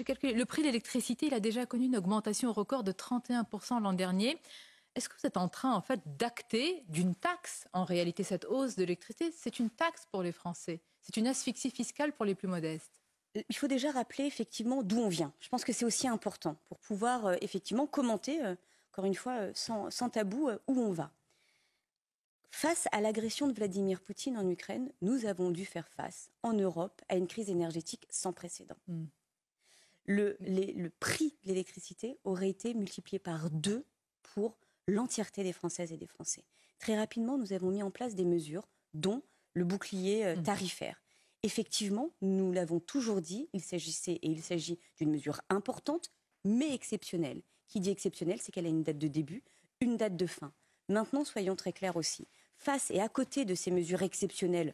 le prix de l'électricité, il a déjà connu une augmentation record de 31% l'an dernier. Est-ce que vous êtes en train, en fait, d'acter d'une taxe En réalité, cette hausse de l'électricité, c'est une taxe pour les Français. C'est une asphyxie fiscale pour les plus modestes. Euh, il faut déjà rappeler effectivement d'où on vient. Je pense que c'est aussi important pour pouvoir euh, effectivement commenter, euh, encore une fois, sans, tabou, où on va. Face à l'agression de Vladimir Poutine en Ukraine, nous avons dû faire face en Europe à une crise énergétique sans précédent. Hmm le, prix de l'électricité aurait été multiplié par deux pour l'entièreté des Françaises et des Français. Très rapidement, nous avons mis en place des mesures, dont le bouclier euh, mmh. tarifaire. Effectivement, nous l'avons toujours dit, il s'agissait et il s'agit d'une mesure importante, mais exceptionnelle. Qui dit exceptionnelle, c'est qu'elle a une date de début, une date de fin. Maintenant, soyons très clairs aussi. Face et à côté de ces mesures exceptionnelles